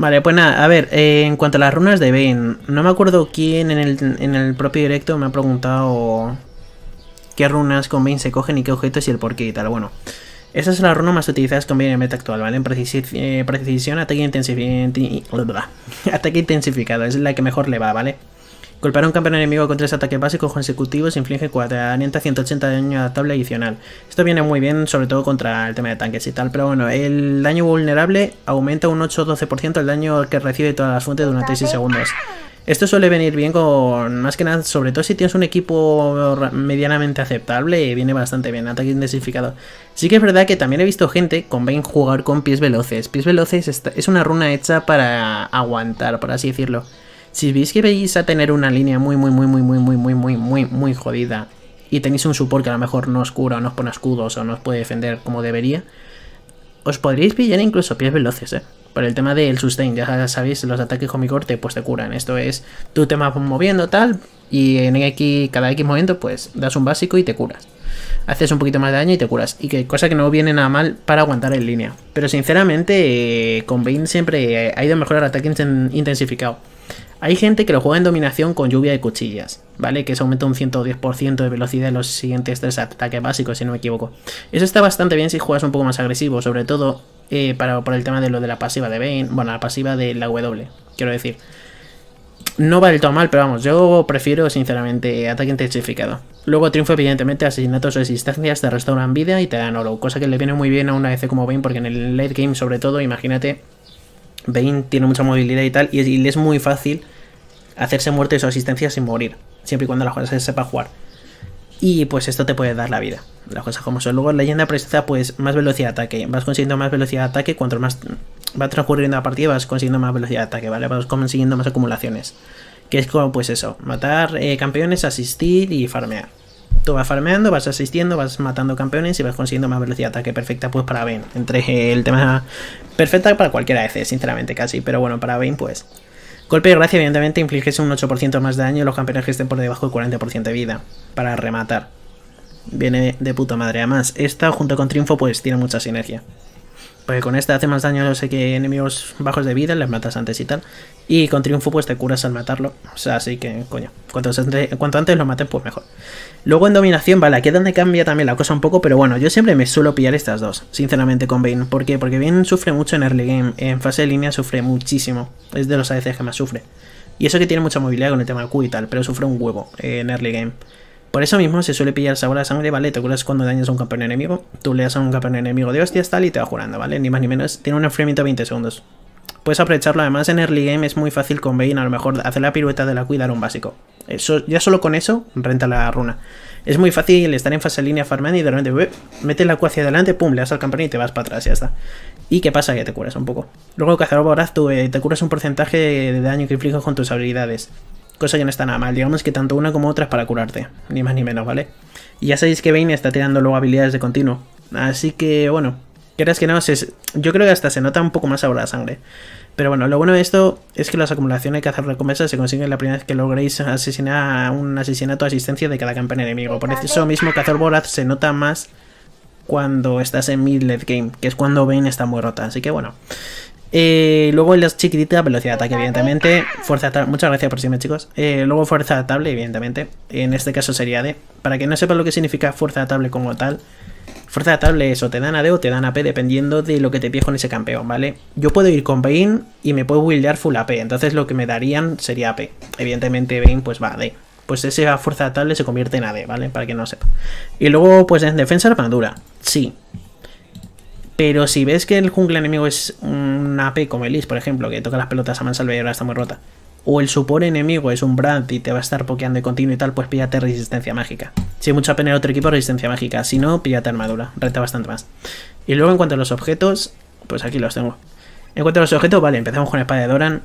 Vale, pues nada, a ver, eh, en cuanto a las runas de Bane, no me acuerdo quién en el, en el propio directo me ha preguntado qué runas con Bane se cogen y qué objetos y el porqué y tal. Bueno, esa es la runa más utilizadas con Bane en meta actual, ¿vale? En eh, precisión, ataque, ataque intensificado, es la que mejor le va, ¿vale? Golpear a un campeón enemigo con tres ataques básicos consecutivos inflige 40 180 de daño adaptable adicional. Esto viene muy bien, sobre todo contra el tema de tanques y tal, pero bueno, el daño vulnerable aumenta un 8-12% el daño que recibe todas las fuentes durante 6 segundos. Esto suele venir bien con, más que nada, sobre todo si tienes un equipo medianamente aceptable, viene bastante bien, ataque intensificado. Sí que es verdad que también he visto gente con Bane jugar con pies veloces. Pies veloces es una runa hecha para aguantar, por así decirlo. Si veis que veis a tener una línea muy, muy, muy, muy, muy, muy, muy, muy, muy, muy jodida y tenéis un support que a lo mejor no os cura o no os pone escudos o no os puede defender como debería, os podríais pillar incluso pies veloces, ¿eh? Por el tema del sustain, ya sabéis, los ataques con mi corte pues te curan. Esto es, tú te vas moviendo tal y en X, cada X momento pues das un básico y te curas. Haces un poquito más de daño y te curas. Y que cosa que no viene nada mal para aguantar en línea. Pero sinceramente, eh, con Bane siempre ha ido mejor el ataque intensificado. Hay gente que lo juega en dominación con lluvia de cuchillas, ¿vale? Que se aumenta un 110% de velocidad en los siguientes tres ataques básicos, si no me equivoco. Eso está bastante bien si juegas un poco más agresivo, sobre todo eh, para, por el tema de lo de la pasiva de Bane, bueno, la pasiva de la W, quiero decir. No va del todo mal, pero vamos, yo prefiero sinceramente ataque intensificado. Luego triunfo evidentemente asesinatos o existencias, te restauran vida y te dan oro, cosa que le viene muy bien a una vez como Bane porque en el late game sobre todo, imagínate Bane tiene mucha movilidad y tal, y, le es muy fácil hacerse muerte o su asistencia sin morir, siempre y cuando la jueza se sepa jugar. Y pues esto te puede dar la vida. Las cosas como son. Luego, leyenda presencia pues más velocidad de ataque. Vas consiguiendo más velocidad de ataque. Cuanto más va transcurriendo la partida, vas consiguiendo más velocidad de ataque, ¿vale? Vas consiguiendo más acumulaciones. Que es como pues eso. Matar eh, campeones, asistir y farmear vas farmeando, vas asistiendo, vas matando campeones y vas consiguiendo más velocidad de ataque perfecta pues para Vayne. Entre el tema perfecta para cualquiera C, sinceramente casi, pero bueno, para Vayne pues... Golpe de gracia, evidentemente, infliges un 8% más de daño a los campeones que estén por debajo del 40% de vida, para rematar. Viene de puta madre. Además, esta junto con Triunfo pues tiene mucha sinergia. Porque con este hace más daño a los enemigos bajos de vida, les matas antes y tal. Y con triunfo pues te curas al matarlo. O sea, así que, coño, cuanto antes, cuanto antes lo mates, pues mejor. Luego en dominación, vale, aquí es donde cambia también la cosa un poco, pero bueno, yo siempre me suelo pillar estas dos, sinceramente, con Bane. ¿Por qué? Porque Vayne sufre mucho en early game, en fase de línea sufre muchísimo. Es de los ADCs que más sufre. Y eso que tiene mucha movilidad con el tema de Q y tal, pero sufre un huevo eh, en early game. Por eso mismo se suele pillar sabor a sangre, ¿vale? Te curas cuando dañas a un campeón enemigo. Tú le das a un campeón enemigo de hostias tal y te va jurando, ¿vale? Ni más ni menos. Tiene un enfriamiento de 20 segundos. Puedes aprovecharlo además en early game, es muy fácil con Bane a lo mejor hacer la pirueta de la Q y dar un básico. Eso, ya solo con eso renta la runa. Es muy fácil estar en fase línea farmeando y de repente metes la Q hacia adelante, pum, le das al campeón y te vas para atrás, ya está. ¿Y qué pasa? Que te curas un poco. Luego, Cazador Voraz, tú eh, te curas un porcentaje de daño que infliges con tus habilidades cosa que no está nada mal. Digamos que tanto una como otra es para curarte, ni más ni menos, ¿vale? Y ya sabéis que Vayne está tirando luego habilidades de continuo, así que bueno, quieras que no, yo creo que hasta se nota un poco más ahora la sangre. Pero bueno, lo bueno de esto es que las acumulaciones que hacer recompensas se consiguen la primera vez que logréis asesinar a un asesinato a asistencia de cada campeón enemigo. Por eso mismo que hacer se nota más cuando estás en mid late game, que es cuando Vayne está muy rota. Así que bueno, eh, luego en las chiquititas, velocidad de ataque, evidentemente. Fuerza ataque, Muchas gracias por seguirme, chicos. Eh, luego fuerza atable, evidentemente. En este caso sería D. Para que no sepa lo que significa fuerza atable como tal. Fuerza atable es o te dan AD o te dan AP dependiendo de lo que te pijo con ese campeón, ¿vale? Yo puedo ir con Bane y me puedo buildear full AP. Entonces lo que me darían sería AP. Evidentemente Bane pues va a D. Pues esa fuerza atable se convierte en AD, ¿vale? Para que no sepa. Y luego pues en defensa armadura. Sí, pero si ves que el jungle enemigo es un AP como Elise, por ejemplo, que toca las pelotas a mansalva y ahora está muy rota, o el supone enemigo es un Brand y te va a estar pokeando de continuo y tal, pues píllate resistencia mágica. Si hay mucha pena el otro equipo, resistencia mágica. Si no, píllate armadura. Renta bastante más. Y luego en cuanto a los objetos, pues aquí los tengo. En cuanto a los objetos, vale, empezamos con la espada de Doran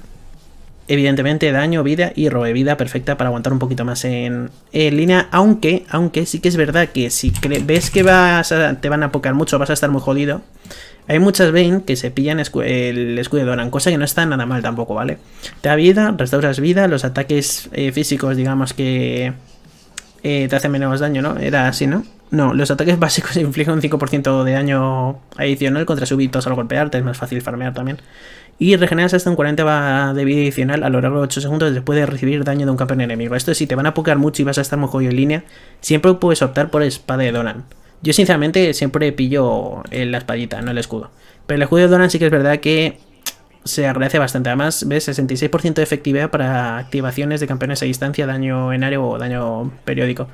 evidentemente daño, vida y robe vida perfecta para aguantar un poquito más en, línea, aunque, aunque sí que es verdad que si ves que vas te van a apocar mucho, vas a estar muy jodido, hay muchas ven que se pillan el escudo de Doran, cosa que no está nada mal tampoco, ¿vale? Te da vida, restauras vida, los ataques eh, físicos digamos que te hace menos daño, ¿no? Era así, ¿no? No, los ataques básicos infligen un 5% de daño adicional contra súbitos al golpearte, es más fácil farmear también. Y regeneras hasta un 40 de vida adicional a lo largo de 8 segundos después de recibir daño de un campeón enemigo. Esto si te van a pokear mucho y vas a estar muy en línea, siempre puedes optar por espada de Donan. Yo sinceramente siempre pillo la espadita, no el escudo. Pero el escudo de Donan sí que es verdad que se agradece bastante. Además, ves 66% de efectividad para activaciones de campeones a distancia, daño en área o daño periódico.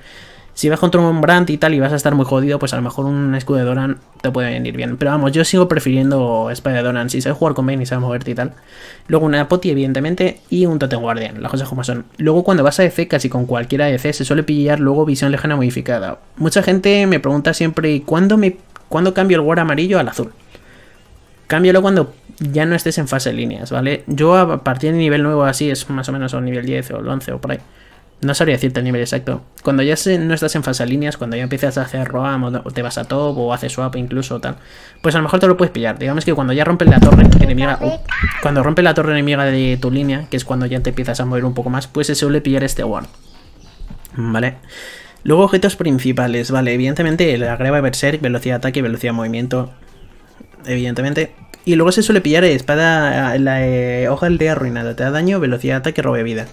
Si vas contra un Brandt y tal y vas a estar muy jodido, pues a lo mejor un escudo de Doran te puede venir bien. Pero vamos, yo sigo prefiriendo Espada Doran si sabes jugar con Bane y sabes moverte y tal. Luego una Poti, evidentemente, y un Totem Guardian, las cosas como son. Luego cuando vas a EC, casi con cualquiera EC, e se suele pillar luego visión lejana modificada. Mucha gente me pregunta siempre, ¿cuándo, me, ¿cuándo cambio el War amarillo al azul? Cámbialo cuando ya no estés en fase líneas, ¿vale? Yo a partir de nivel nuevo así es más o menos o nivel 10 o el 11 o por ahí. No sabría decirte el nivel exacto. Cuando ya no estás en fase líneas, cuando ya empiezas a hacer roam o te vas a top o haces swap incluso tal, pues a lo mejor te lo puedes pillar. Digamos que cuando ya rompe la torre enemiga, uh, cuando rompe la torre enemiga de tu línea, que es cuando ya te empiezas a mover un poco más, pues se suele pillar este ward. ¿Vale? Luego objetos principales, vale, evidentemente la de Berserk, velocidad de ataque, velocidad de movimiento, evidentemente. Y luego se suele pillar espada, la eh, hoja de arruinada. Te da daño, velocidad, ataque, robe vida.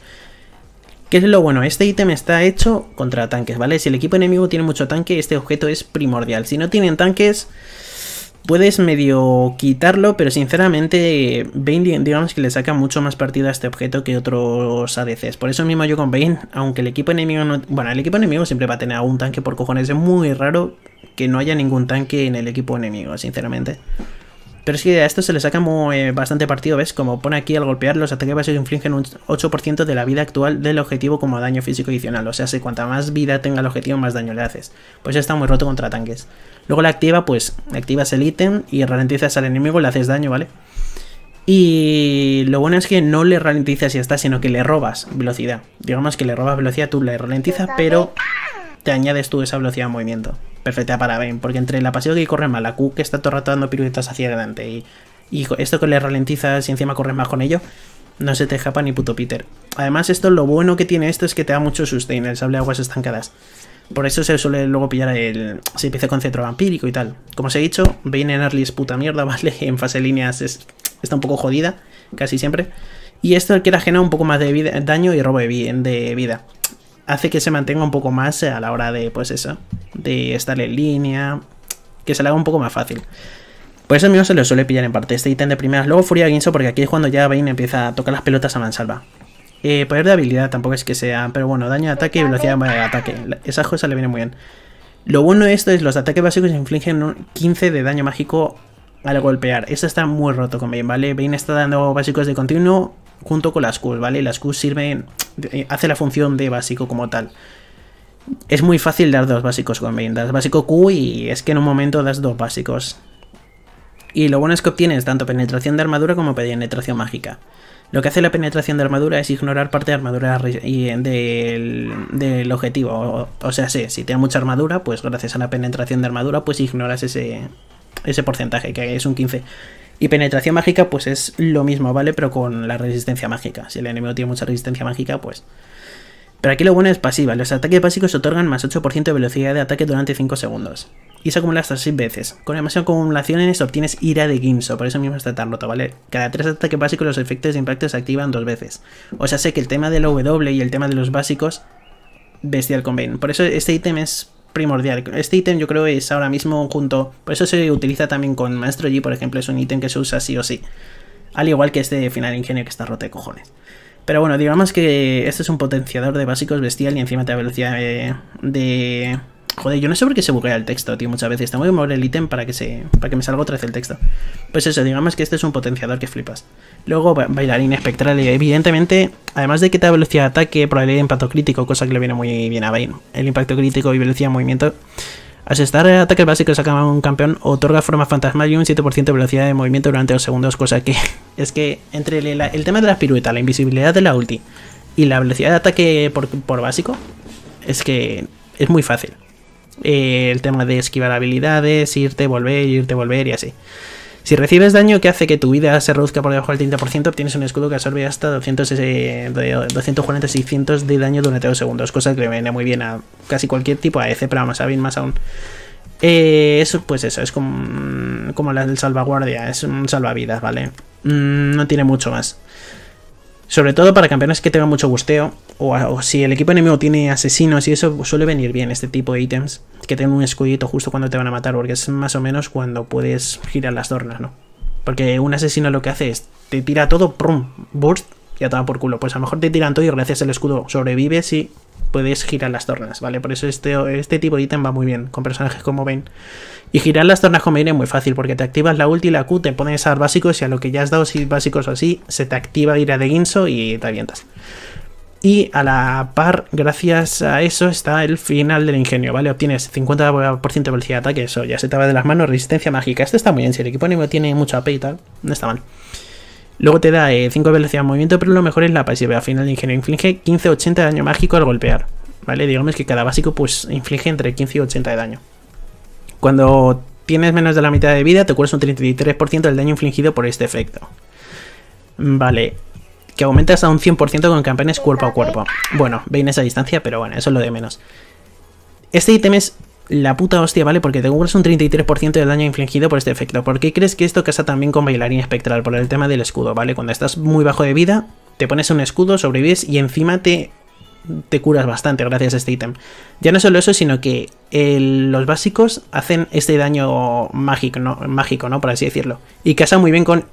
¿Qué es lo bueno? Este ítem está hecho contra tanques, ¿vale? Si el equipo enemigo tiene mucho tanque, este objeto es primordial. Si no tienen tanques, puedes medio quitarlo, pero sinceramente Bane digamos que le saca mucho más partido a este objeto que otros ADCs. Por eso mismo yo con Bane, aunque el equipo enemigo no... Bueno, el equipo enemigo siempre va a tener algún tanque por cojones, es muy raro que no haya ningún tanque en el equipo enemigo, sinceramente. Pero es que a esto se le saca eh, bastante partido, ¿ves? Como pone aquí al golpear, los ataques básicos infligen un 8% de la vida actual del objetivo como daño físico adicional. O sea, si cuanta más vida tenga el objetivo, más daño le haces. Pues ya está muy roto contra tanques. Luego la activa, pues activas el ítem y ralentizas al enemigo, le haces daño, ¿vale? Y lo bueno es que no le ralentizas y está, sino que le robas velocidad. Digamos que le robas velocidad, tú le ralentizas, pero te añades tú esa velocidad de movimiento. Perfecta para Ben, porque entre la pasiva que corre mal, la Q que está todo el rato dando piruetas hacia adelante y, esto que le ralentiza y encima corre más con ello, no se te escapa ni puto Peter. Además, esto lo bueno que tiene esto es que te da mucho sustain, el sable de aguas estancadas. Por eso se suele luego pillar el. Se empieza con centro vampírico y tal. Como os he dicho, Bane en early es puta mierda, ¿vale? En fase líneas es, está un poco jodida, casi siempre. Y esto quiere ajena un poco más de daño y robo de, vida hace que se mantenga un poco más eh, a la hora de, pues eso, de estar en línea, que se le haga un poco más fácil. Por eso mismo se le suele pillar en parte este ítem de primeras. Luego Furia Guinso, porque aquí es cuando ya Bane empieza a tocar las pelotas a mansalva. Eh, poder de habilidad tampoco es que sea, pero bueno, daño de ataque y velocidad de ataque. Esas cosas le vienen muy bien. Lo bueno de esto es los ataques básicos infligen 15 de daño mágico al golpear. Esto está muy roto con Bane, ¿vale? Bane está dando básicos de continuo junto con las Qs, ¿vale? Las Qs sirven, hace la función de básico como tal. Es muy fácil dar dos básicos con vendas básico Q y es que en un momento das dos básicos. Y lo bueno es que obtienes tanto penetración de armadura como penetración mágica. Lo que hace la penetración de armadura es ignorar parte de armadura del, del objetivo. O, sea, si tienes mucha armadura, pues gracias a la penetración de armadura, pues ignoras ese, ese porcentaje, que es un 15. Y penetración mágica, pues es lo mismo, ¿vale? Pero con la resistencia mágica. Si el enemigo tiene mucha resistencia mágica, pues. Pero aquí lo bueno es pasiva. Los ataques básicos otorgan más 8% de velocidad de ataque durante 5 segundos. Y se acumula hasta 6 veces. Con en acumulaciones obtienes ira de Gimso, por eso mismo está tan roto, ¿vale? Cada 3 ataques básicos los efectos de impacto se activan dos veces. O sea, sé que el tema del W y el tema de los básicos, bestial con Por eso este ítem es primordial. Este ítem yo creo es ahora mismo junto, por eso se utiliza también con Maestro G, por ejemplo, es un ítem que se usa sí o sí. Al igual que este final ingenio que está roto de cojones. Pero bueno, digamos que este es un potenciador de básicos bestial y encima te da velocidad de Joder, yo no sé por qué se buguea el texto, tío, muchas veces. está muy mover el ítem para que se para que me salga otra vez el texto. Pues eso, digamos que este es un potenciador que flipas. Luego, bailarín espectral. Evidentemente, además de que te da velocidad de ataque, probabilidad de impacto crítico, cosa que le viene muy bien a Bane. El impacto crítico y velocidad de movimiento. Asestar ataques básicos a un campeón otorga forma fantasma y un 7% de velocidad de movimiento durante los segundos, cosa que es que entre el, tema de las piruetas, la invisibilidad de la ulti y la velocidad de ataque por básico, es que es muy fácil. Eh, el tema de esquivar habilidades, irte, volver, irte, volver y así. Si recibes daño que hace que tu vida se reduzca por debajo del 30%, obtienes un escudo que absorbe hasta 240 600 eh, de daño durante 2 segundos, cosa que viene muy bien a casi cualquier tipo, a ese, pero vamos a más aún. Eh, eso, pues eso, es como, como la del salvaguardia, es un salvavidas, ¿vale? Mm, no tiene mucho más. Sobre todo para campeones que tengan mucho gusteo. O, si el equipo enemigo tiene asesinos y eso suele venir bien este tipo de ítems. Que tengan un escudito justo cuando te van a matar. Porque es más o menos cuando puedes girar las tornas, ¿no? Porque un asesino lo que hace es te tira todo, prum, burst, ya te por culo. Pues a lo mejor te tiran todo y gracias al escudo sobrevives y puedes girar las tornas, ¿vale? Por eso este, este tipo de ítem va muy bien con personajes como ven Y girar las tornas con Bane es muy fácil porque te activas la ulti y la Q, te pones a dar básicos y a lo que ya has dado si básicos o así, se te activa ira de Guinso y te avientas. Y a la par, gracias a eso, está el final del ingenio, ¿vale? Obtienes 50% de velocidad de ataque, eso ya se te va de las manos, resistencia mágica. Este está muy bien, si el equipo tiene mucho AP y tal, no está mal. Luego te da 5 eh, de velocidad de movimiento, pero lo mejor es la pasiva. Al final de Ingeniero inflige 15-80 de daño mágico al golpear. ¿Vale? Digamos que cada básico pues inflige entre 15 y 80 de daño. Cuando tienes menos de la mitad de vida, te cuelas un 33% del daño infligido por este efecto. Mm, vale. Que aumentas a un 100% con campeones cuerpo a cuerpo. Bueno, veis esa distancia, pero bueno, eso es lo de menos. Este ítem es la puta hostia, ¿vale? Porque te cubres un 33% del daño infligido por este efecto. ¿Por qué crees que esto casa también con bailarín espectral? Por el tema del escudo, ¿vale? Cuando estás muy bajo de vida, te pones un escudo, sobrevives y encima te, te curas bastante gracias a este ítem. Ya no solo eso, sino que los básicos hacen este daño mágico ¿no? mágico, ¿no? Por así decirlo. Y casa muy bien con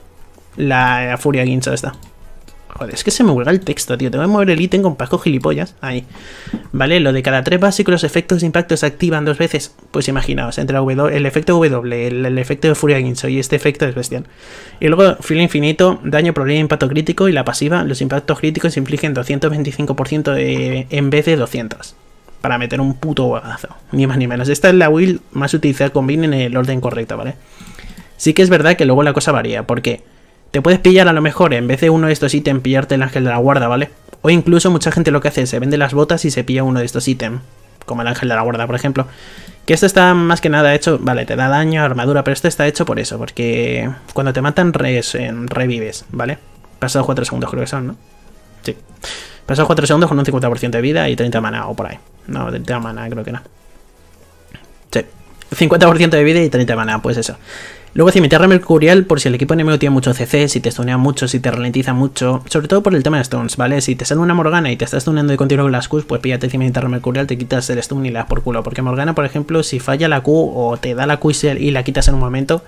la, furia guincha esta es que se me huelga el texto, tío. Te voy a mover el ítem con pasco gilipollas. Ahí. Vale, lo de cada tres básicos, los efectos de impacto se activan dos veces. Pues imaginaos, entre el efecto W, el, efecto de furia Ginso y este efecto es bestial. Y luego, filo infinito, daño, problema, impacto crítico y la pasiva. Los impactos críticos se infligen 225% en vez de 200 para meter un puto guagazo, Ni más ni menos. Esta es la build más utilizada con Bin en el orden correcto, ¿vale? Sí que es verdad que luego la cosa varía, porque te puedes pillar a lo mejor, en vez de uno de estos ítems, pillarte el ángel de la guarda, ¿vale? O incluso mucha gente lo que hace es, se vende las botas y se pilla uno de estos ítems, como el ángel de la guarda, por ejemplo. Que esto está más que nada hecho, vale, te da daño, armadura, pero esto está hecho por eso, porque cuando te matan eh, revives, ¿vale? Pasado 4 segundos creo que son, ¿no? Sí. Pasados 4 segundos con un 50% de vida y 30 mana o por ahí. No, 30 mana creo que no. Sí. 50% de vida y 30 de mana, pues eso. Luego cimitarra mercurial por si el equipo enemigo tiene mucho CC, si te stunea mucho, si te ralentiza mucho, sobre todo por el tema de stuns, ¿vale? Si te sale una Morgana y te estás stuneando de continuo con las Qs, pues píllate cimitarra mercurial, te quitas el stun y la das por culo, porque Morgana, por ejemplo, si falla la Q o te da la Q y la quitas en un momento,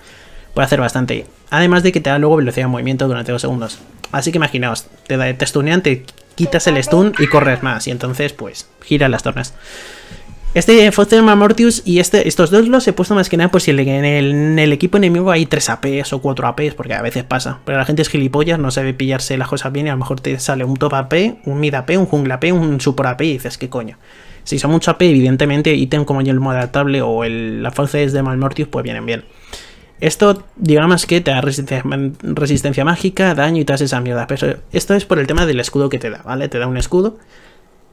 puede hacer bastante. Además de que te da luego velocidad de movimiento durante dos segundos. Así que imaginaos, te, da, te stunean, te quitas el stun y corres más, y entonces pues gira las tornas. Este de Mortius y este, estos dos los he puesto más que nada por si en el, equipo enemigo hay 3 APs o 4 APs, porque a veces pasa. Pero la gente es gilipollas, no sabe pillarse las cosas bien y a lo mejor te sale un top AP, un mid AP, un jungla AP, un super AP y dices, ¿qué coño? Si son mucho AP, evidentemente, ítem como el modo adaptable o el, la es de Malmortius, pues vienen bien. Esto, digamos que te da resistencia, resistencia, mágica, daño y todas esas mierdas. Pero esto es por el tema del escudo que te da, ¿vale? Te da un escudo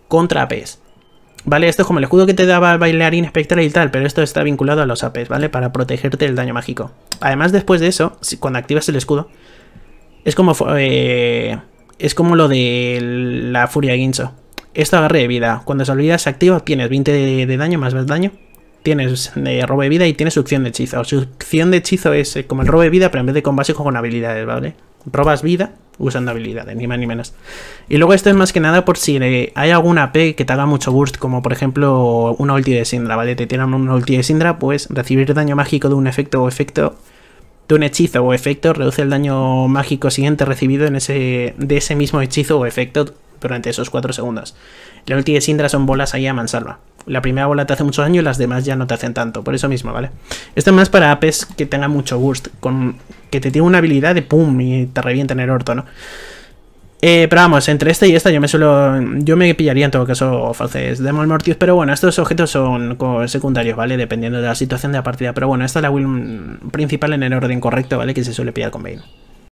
contra APs. ¿Vale? Esto es como el escudo que te daba el bailarín espectral y tal, pero esto está vinculado a los APs, ¿vale? Para protegerte del daño mágico. Además, después de eso, cuando activas el escudo, es como... Eh, es como lo de la furia guincho. Esto agarre de vida. Cuando se olvida, se activa, tienes 20 de, daño más daño. Tienes eh, robo de vida y tienes succión de hechizo. Succión de hechizo es eh, como el robo de vida, pero en vez de con básico con habilidades, ¿vale? Robas vida usando habilidades, ni más ni menos. Y luego esto es más que nada por si hay alguna AP que te haga mucho burst, como por ejemplo una ulti de Syndra, ¿vale? Te tiran una ulti de Syndra, pues recibir daño mágico de un efecto o efecto de un hechizo o efecto reduce el daño mágico siguiente recibido en ese, de ese mismo hechizo o efecto durante esos 4 segundos. La ulti de Sindra son bolas ahí a mansalva. La primera bola te hace mucho daño y las demás ya no te hacen tanto, por eso mismo, ¿vale? Esto es más para apes que tengan mucho burst, con, que te tiene una habilidad de pum y te revienta en el orto, ¿no? Eh, pero vamos, entre este y esta yo me suelo. Yo me pillaría en todo caso falses Demon Mortius. Pero bueno, estos objetos son secundarios, ¿vale? Dependiendo de la situación de la partida. Pero bueno, esta es la will principal en el orden correcto, ¿vale? Que se suele pillar con Bane.